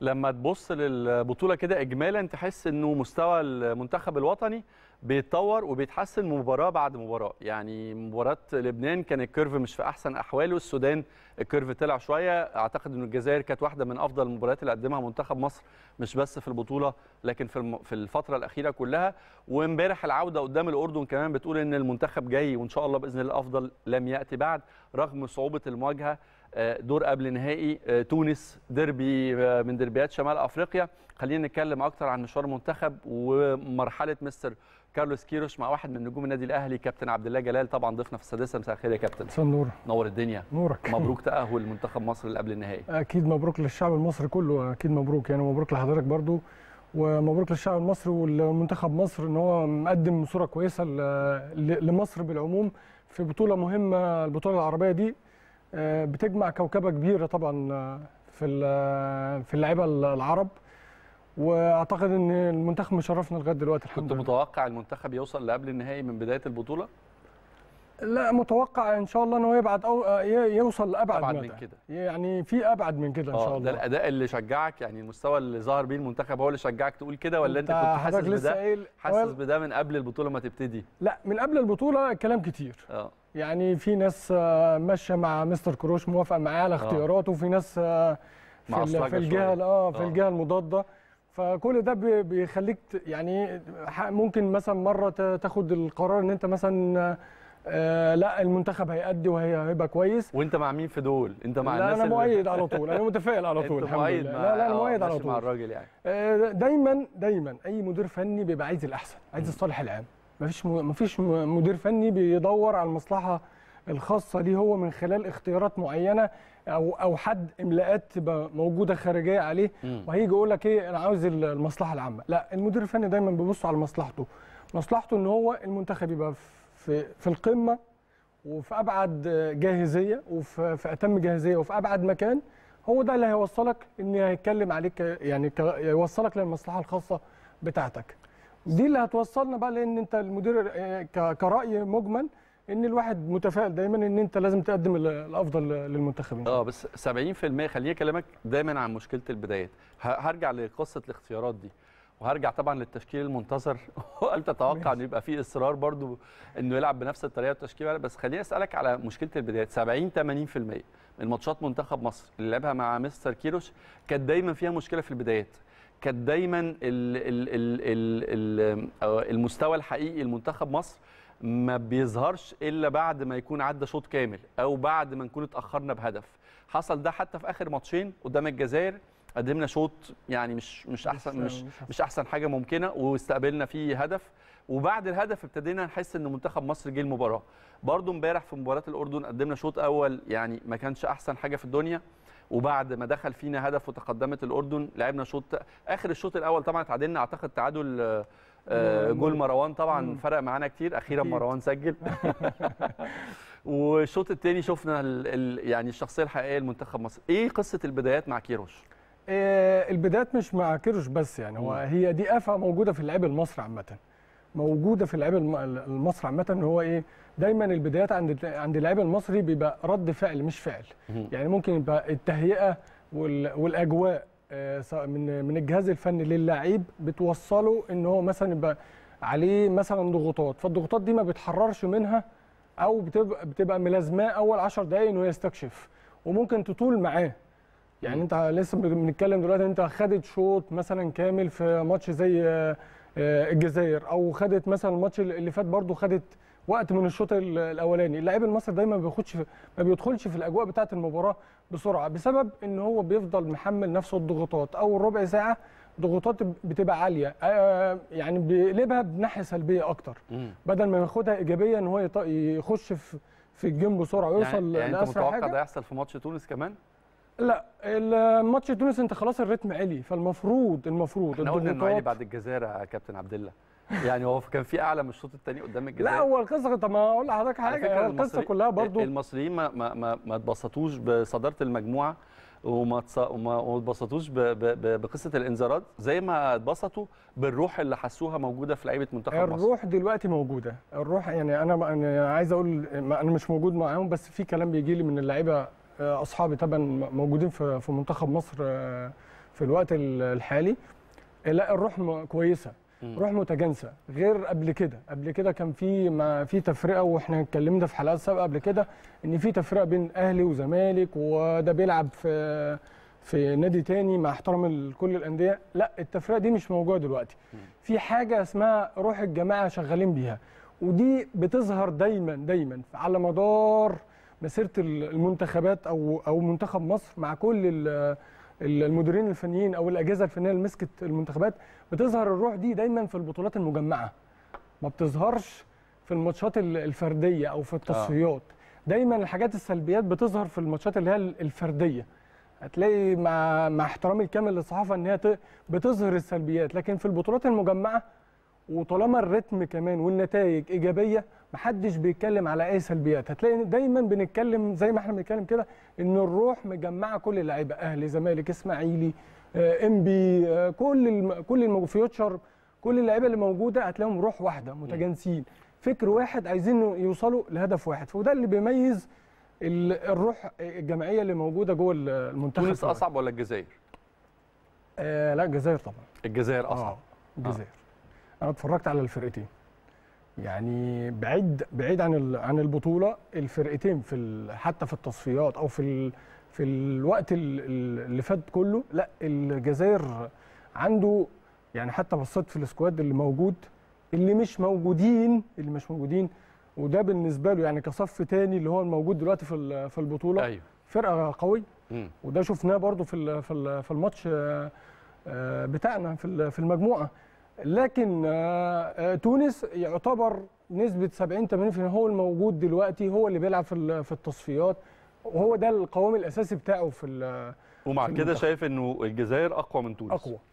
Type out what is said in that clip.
لما تبص للبطوله كده اجمالا تحس انه مستوى المنتخب الوطني بيتطور وبيتحسن مباراه بعد مباراه يعني مباراه لبنان كان الكيرف مش في احسن احواله السودان الكيرف طلع شويه اعتقد ان الجزائر كانت واحده من افضل المباريات اللي قدمها منتخب مصر مش بس في البطوله لكن في في الفتره الاخيره كلها وامبارح العوده قدام الاردن كمان بتقول ان المنتخب جاي وان شاء الله باذن الله افضل لم ياتي بعد رغم صعوبه المواجهه آه، دور قبل نهائي آه، تونس ديربي آه، من دربيات شمال افريقيا خلينا نتكلم اكتر عن مشوار المنتخب ومرحله مستر كارلوس كيروش مع واحد من نجوم النادي الاهلي كابتن عبد الله جلال طبعا ضيفنا في السادسه مساء الخير يا كابتن مساء النور نور الدنيا نورك مبروك تاهل منتخب مصر اللي قبل النهائي اكيد مبروك للشعب المصري كله اكيد مبروك يعني مبروك لحضرتك برضو ومبروك للشعب المصري والمنتخب مصر ان هو مقدم صوره كويسه لمصر بالعموم في بطوله مهمه البطوله العربيه دي آه، بتجمع كوكبه كبيره طبعا آه، في في اللعيبه العرب واعتقد ان المنتخب مشرفنا لغايه دلوقتي الحمد كنت لله كنت متوقع المنتخب يوصل لقبل النهائي من بدايه البطوله لا متوقع ان شاء الله ان هو يبعد او يوصل لابعد أبعد من كده يعني في ابعد من كده ان آه، شاء الله ده الاداء اللي شجعك يعني المستوى اللي ظهر بيه المنتخب هو اللي شجعك تقول كده ولا انت, انت كنت حاسس بده حاسس بده من قبل البطوله ما تبتدي لا من قبل البطوله كلام كتير اه يعني في ناس آه، ماشيه مع مستر كروش موافقه معاه على آه. اختياراته وفي ناس في, في الجهه اه في الجهه المضاده فكل ده بيخليك يعني ممكن مثلا مره تاخد القرار ان انت مثلا آه، لا المنتخب هيأدي وهيبقى كويس وانت مع مين في دول انت مع لا الناس انا مؤيد على طول انا متفائل على طول الحمد لله لا لا انا آه، مؤيد على طول مع الراجل يعني آه، دايما دايما اي مدير فني بيبقى عايز الاحسن عايز الصالح العام مفيش مفيش مدير فني بيدور على المصلحه الخاصه ليه هو من خلال اختيارات معينه او او حد املاءات تبقى موجوده خارجيه عليه وهيجي يقول لك ايه انا عاوز المصلحه العامه لا المدير الفني دايما بيبص على مصلحته مصلحته ان هو المنتخب يبقى في في القمه وفي ابعد جاهزيه وفي في اتم جاهزيه وفي ابعد مكان هو ده اللي هيوصلك ان هيتكلم عليك يعني يوصلك للمصلحه الخاصه بتاعتك دي اللي هتوصلنا بقى لان انت المدير آه، كراي مجمل ان الواحد متفائل دايما ان انت لازم تقدم الافضل للمنتخبين اه بس 70% خليني اكلمك دايما عن مشكله البدايات هرجع لقصه الاختيارات دي وهرجع طبعا للتشكيل المنتظر وقلت اتوقع انه يبقى فيه اصرار برضو انه يلعب بنفس الطريقه التشكيل بس خليني اسالك على مشكله البدايات 70 80% من ماتشات منتخب مصر اللي لعبها مع مستر كيروش كانت دايما فيها مشكله في البدايات كانت دايما الـ الـ الـ الـ الـ آه، المستوى الحقيقي لمنتخب مصر ما بيظهرش الا بعد ما يكون عدى شوط كامل او بعد ما نكون اتاخرنا بهدف حصل ده حتى في اخر ماتشين قدام الجزائر قدمنا شوط يعني مش مش احسن مش مش احسن حاجه ممكنه واستقبلنا فيه هدف وبعد الهدف ابتدينا نحس ان منتخب مصر جه المباراه برضو امبارح في مباراه الاردن قدمنا شوط اول يعني ما كانش احسن حاجه في الدنيا وبعد ما دخل فينا هدف وتقدمت الاردن لعبنا شوط اخر الشوط الاول طبعا تعادلنا اعتقد تعادل آه، آه، جول مروان طبعا فرق معانا كتير اخيرا مروان سجل والشوط الثاني شفنا الـ الـ يعني الشخصيه الحقيقيه لمنتخب مصر ايه قصه البدايات مع كيروش إيه البدايات مش مع كيروش بس يعني هو هي دي افه موجوده في اللعيب المصري عامه موجوده في اللعيب المصري عامه ان هو ايه دايما البدايات عند عند اللعيب المصري بيبقى رد فعل مش فعل يعني ممكن يبقى التهيئه والاجواء آه، من من الجهاز الفني للاعيب بتوصله ان هو مثلا يبقى عليه مثلا ضغوطات فالضغوطات دي ما بيتحررش منها او بتبقى بتبقى ملازماه اول 10 دقائق انه يستكشف وممكن تطول معاه يعني انت لسه بنتكلم دلوقتي انت خدت شوط مثلا كامل في ماتش زي آه، آه، الجزائر او خدت مثلا الماتش اللي فات برضو خدت وقت من الشوط الاولاني اللاعب المصري دايما ما بياخدش ما بيدخلش في الاجواء بتاعه المباراه بسرعه بسبب ان هو بيفضل محمل نفسه الضغوطات اول ربع ساعه ضغوطات بتبقى عاليه آه، يعني بيقلبها بناحيه سلبيه اكتر بدل ما ياخدها ايجابيه ان هو يخش في في الجيم بسرعه يعني- ويوصل يعني, يعني انت متوقع ده يحصل في ماتش تونس كمان لا الماتش تونس انت خلاص الريتم عالي فالمفروض المفروض احنا قلنا انه عالي بعد الجزائر يا كابتن عبد الله يعني هو كان في اعلى من الشوط الثاني قدام الجزائر لا هو القصه طب ما اقول لحضرتك حاجه القصه القصه كلها برضو المصريين ما ما ما, ما اتبسطوش بصداره المجموعه وما وما اتبسطوش بقصه الانذارات زي ما اتبسطوا بالروح اللي حسوها موجوده في لعيبه منتخب مصر الروح دلوقتي موجوده الروح يعني انا يعني انا عايز اقول انا مش موجود معاهم بس في كلام بيجي لي من اللعيبه آه، اصحابي طبعا موجودين في في منتخب مصر آه، في الوقت الحالي لا الروح كويسه روح متجانسه غير قبل كده قبل كده كان في ما في تفرقه واحنا اتكلمنا في حلقات سابقه قبل كده ان في تفرقه بين اهلي وزمالك وده بيلعب في في نادي تاني مع احترام كل الانديه لا التفرقه دي مش موجوده دلوقتي في حاجه اسمها روح الجماعه شغالين بيها ودي بتظهر دايما دايما على مدار مسيره المنتخبات او او منتخب مصر مع كل المديرين الفنيين او الاجهزه الفنيه اللي مسكت المنتخبات بتظهر الروح دي دايما في البطولات المجمعه ما بتظهرش في الماتشات الفرديه او في التصفيات آه. دايما الحاجات السلبيات بتظهر في الماتشات اللي هي الفرديه هتلاقي مع مع احترامي الكامل للصحافه ان هي بتظهر السلبيات لكن في البطولات المجمعه وطالما الريتم كمان والنتائج ايجابيه محدش بيتكلم على اي سلبيات هتلاقي دايما بنتكلم زي ما احنا بنتكلم كده ان الروح مجمعه كل اللعيبه اهلي زمالك اسماعيلي آه، ام بي كل آه، كل الم... فيوتشر كل اللعيبه اللي موجوده هتلاقيهم روح واحده متجانسين فكر واحد عايزين يوصلوا لهدف واحد فده اللي بيميز الروح الجماعيه اللي موجوده جوه المنتخب تونس اصعب ولا الجزائر؟ آه لا الجزائر طبعا الجزائر اصعب آه. الجزائر آه. انا اتفرجت على الفرقتين يعني بعيد بعيد عن عن البطوله الفرقتين في حتى في التصفيات او في في الوقت اللي فات كله لا الجزائر عنده يعني حتى بصيت في السكواد اللي موجود اللي مش موجودين اللي مش موجودين وده بالنسبه له يعني كصف تاني اللي هو الموجود دلوقتي في في البطوله أيوه. فرقه قويه وده شفناه برضو في في الماتش آه، بتاعنا في في المجموعه لكن آه، آه، تونس يعتبر نسبه 70 80% هو الموجود دلوقتي هو اللي بيلعب في في التصفيات وهو ده القوام الاساسي بتاعه في آه، ومع كده شايف انه الجزائر اقوى من تونس اقوى